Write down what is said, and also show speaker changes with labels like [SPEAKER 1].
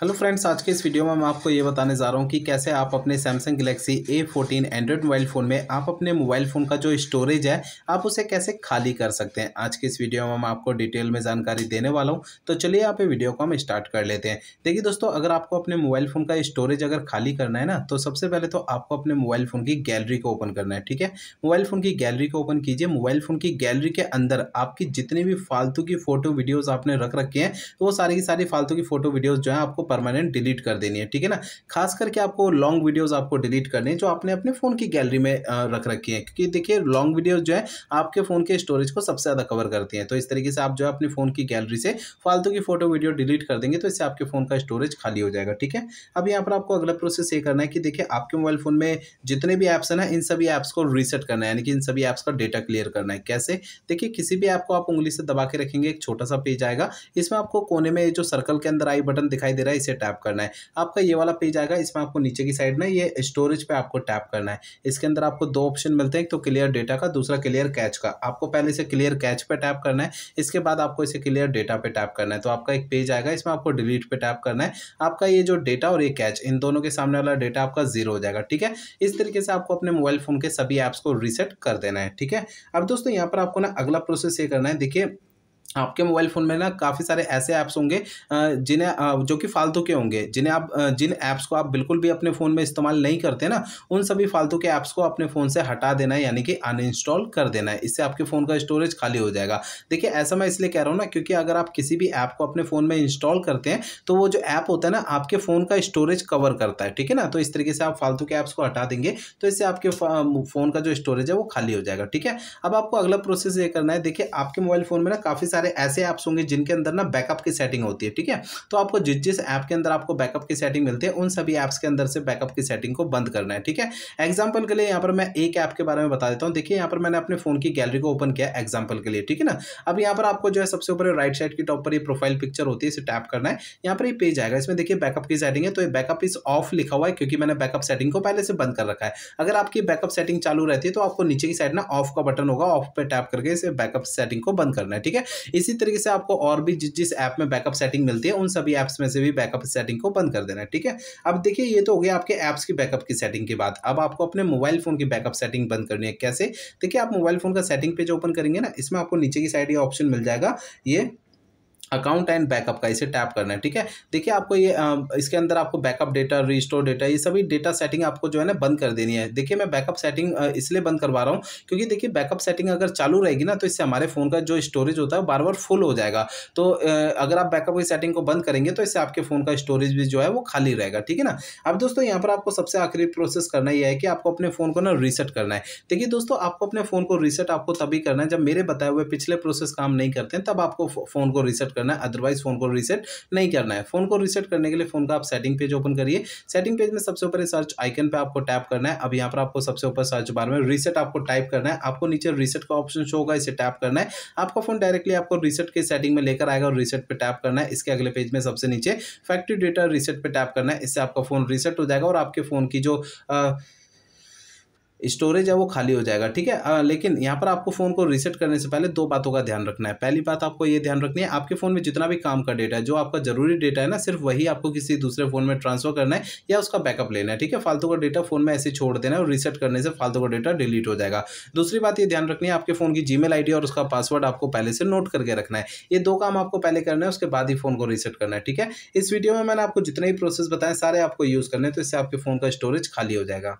[SPEAKER 1] hello friends आज के इस वीडियो में मैं आपको ये बताने जा रहा हूँ कि कैसे आप अपने Samsung Galaxy A fourteen Android mobile phone में आप अपने मोबाइल फ़ोन का जो स्टोरेज है आप उसे कैसे खाली कर सकते हैं आज के इस वीडियो में मैं आपको डिटेल में जानकारी देने वाला हूँ तो चलिए आप ये वीडियो को हम स्टार्ट कर लेते हैं देखिए दोस्तों अगर आपको अपने मोबाइल फ़ोन का स्टोरेज अगर खाली करना है ना तो सबसे पहले तो आपको अपने मोबाइल फ़ोन की गैलरी को ओपन करना है ठीक है मोबाइल फ़ोन की गैलरी को ओपन कीजिए मोबाइल फ़ोन की गैलरी के अंदर आपकी जितनी भी फालतू की फ़ोटो वीडियोज़ आपने रख रखी हैं तो वो सारी की सारी फालतू की फ़ोटो वीडियोज़ जो है आपको परमानेंट डिलीट कर देनी है ठीक है ना खास करके आपको लॉन्ग वीडियोस आपको डिलीट करनी है जो आपने अपने फ़ोन की गैलरी में रख रखी है क्योंकि देखिए लॉन्ग वीडियोस जो है आपके फ़ोन के स्टोरेज को सबसे ज़्यादा कवर करती है तो इस तरीके से आप जो है अपने फ़ोन की गैलरी से फालतू की फोटो वीडियो डिलीट कर देंगे तो इससे आपके फ़ोन का स्टोरेज खाली हो जाएगा ठीक है अब यहाँ पर आपको अगला प्रोसेस ये करना है कि देखिए आपके मोबाइल फ़ोन में जितने भी ऐप्स हैं ना इन सभी ऐप्स को रीसेट करना है यानी कि इन सभी ऐप्स का डेटा क्लियर करना है कैसे देखिए किसी भी ऐप को आप उंगली से दबा के रखेंगे एक छोटा सा पेज आएगा इसमें आपको कोने में जो सर्कल के अंदर आई बटन दिखाई दे रहा है है इसे टैप करना है आपका ये वाला पेज आएगा इसमें आपको नीचे की साइड ना ये स्टोरेज पे आपको टैप करना है इसके अंदर आपको दो ऑप्शन मिलते हैं तो क्लियर डेटा का दूसरा क्लियर कैच का आपको पहले इसे क्लियर कैच पे टैप करना है इसके बाद आपको इसे क्लियर डेटा पे टैप करना है तो आपका एक पेज आएगा इसमें आपको डिलीट पे टैप करना है आपका ये जो डेटा और ये कैच इन दोनों के सामने वाला डेटा आपका जीरो हो जाएगा ठीक है इस तरीके से आपको अपने मोबाइल फ़ोन के सभी ऐप्स को रिसेट कर देना है ठीक है अब दोस्तों यहाँ पर आपको ना अगला प्रोसेस ये करना है देखिए आपके मोबाइल फ़ोन में ना काफ़ी सारे ऐसे ऐप्स होंगे जिन्हें जो कि फालतू के होंगे जिन्हें आप जिन ऐप्स को आप बिल्कुल भी अपने फ़ोन में इस्तेमाल नहीं करते ना उन सभी फालतू के ऐप्स को अपने फ़ोन से हटा देना है यानी कि अनइंस्टॉल कर देना है इससे आपके फ़ोन का स्टोरेज खाली हो जाएगा देखिए ऐसा मैं इसलिए कह रहा हूँ ना क्योंकि अगर आप किसी भी ऐप को अपने फ़ोन में इंस्टॉल करते हैं तो वो जो ऐप होता है ना आपके फ़ोन का स्टोरेज कवर करता है ठीक है ना तो इस तरीके से आप फालतू के ऐप्स को हटा देंगे तो इससे आपके फ़ोन का जो स्टोरेज है वो खाली हो जाएगा ठीक है अब आपको अगला प्रोसेस ये करना है देखिए आपके मोबाइल फ़ोन में ना काफ़ी सारे सारे ऐसे ऐप्स होंगे जिनके अंदर ना बैकअप की सेटिंग होती है ठीक है तो आपको जिस जिस ऐप के अंदर आपको बैकअप की सेटिंग मिलती है उन सभी ऐप्स के अंदर से बैकअप की सेटिंग को बंद करना है ठीक है एग्जाम्पल के लिए यहाँ पर मैं एक ऐप के बारे में बता देता हूँ देखिए यहाँ पर मैंने अपने फोन की गैलरी को ओपन किया एग्जाम्पल के लिए ठीक है ना अब यहाँ पर आपको जो है सबसे ऊपर राइट साइड की टॉप पर प्रोफाइल पिक्चर होती है इसे टैप करना है यहाँ पर ये पेज आएगा इसमें देखिए बैकअप की सेटिंग है तो ये बैकअप इज ऑफ लिखा हुआ है क्योंकि मैंने बैकअप सेटिंग को पहले से बंद कर रखा है अगर आपकी बैकअप सेटिंग चालू रहती है तो आपको नीचे की साइड ना ऑफ का बटन होगा ऑफ पे टैप करके इसे बैकअप सेटिंग को बंद करना है ठीक है इसी तरीके से आपको और भी जिस जिस ऐप में बैकअप सेटिंग मिलती है उन सभी ऐप्स में से भी बैकअप सेटिंग को बंद कर देना है ठीक है अब देखिए ये तो हो गया आपके ऐप्स की बैकअप की सेटिंग की बात अब आपको अपने मोबाइल फोन की बैकअप सेटिंग बंद करनी है कैसे देखिए आप मोबाइल फोन का सेटिंग पेज ओपन करेंगे ना इसमें आपको नीचे की साइड ये ऑप्शन मिल जाएगा ये अकाउंट एंड बैकअप का इसे टैप करना है ठीक है देखिए आपको ये इसके अंदर आपको बैकअप डेटा रिस्टोर डेटा ये सभी डेटा सेटिंग आपको जो है ना बंद कर देनी है देखिए मैं बैकअप सेटिंग इसलिए बंद करवा रहा हूँ क्योंकि देखिए बैकअप सेटिंग अगर चालू रहेगी ना तो इससे हमारे फ़ोन का जो स्टोरेज होता है बार बार फुल हो जाएगा तो अगर आप बैकअप की सेटिंग को बंद करेंगे तो इससे आपके फ़ोन का स्टोरेज भी जो है वो खाली रहेगा ठीक है ना अब दोस्तों यहाँ पर आपको सबसे आखिरी प्रोसेस करना यह है कि आपको अपने फ़ोन को ना रीसेट करना है देखिए दोस्तों आपको अपने फ़ोन को रीसेट आपको तभी करना है जब मेरे बताए हुए पिछले प्रोसेस काम नहीं करते हैं तब आपको फ़ोन को रीसेट करना करना है अदरवाइज फ़ोन को रीसेट नहीं करना है फ़ोन को रीसेट करने के लिए फ़ोन का आप सेटिंग पेज ओपन करिए सेटिंग पेज में सबसे ऊपर सर्च आइकन पर आपको टैप करना है अब यहाँ पर आपको सबसे ऊपर सर्च बार में रीसेट आपको टाइप करना है आपको नीचे रीसेट का ऑप्शन शो होगा इसे टैप करना है आपका फ़ोन डायरेक्टली आपको रीसेट के सेटिंग में लेकर आएगा और रीसेट पर टैप करना है इसके अगले पेज में सबसे नीचे फैक्ट्री डेटा रीसेट पर टैप करना है इससे आपका फ़ोन रीसेट हो जाएगा और आपके फ़ोन की जो आ, स्टोरेज है वो खाली हो जाएगा ठीक है आ, लेकिन यहाँ पर आपको फ़ोन को रीसेट करने से पहले दो बातों का ध्यान रखना है पहली बात आपको ये ध्यान रखनी है आपके फ़ोन में जितना भी काम का डेटा है जो आपका ज़रूरी डेटा है ना सिर्फ वही आपको किसी दूसरे फ़ोन में ट्रांसफ़र करना है या उसका बैकअप लेना है ठीक है फालतू का डेटा फ़ोन में ऐसे छोड़ देना है और रीसेट करने से फालतू का डेटा डिलीट हो जाएगा दूसरी बात ये ध्यान रखनी है आपके फ़ोन की जी मेल और उसका पासवर्ड आपको पहले से नोट करके रखना है ये दो काम आपको पहले करना है उसके बाद ही फ़ोन को रीसेट करना है ठीक है इस वीडियो में मैंने आपको जितने भी प्रोसेस बताए सारे आपको यूज़ करने तो इससे आपके फ़ोन का स्टोरेज खाली हो जाएगा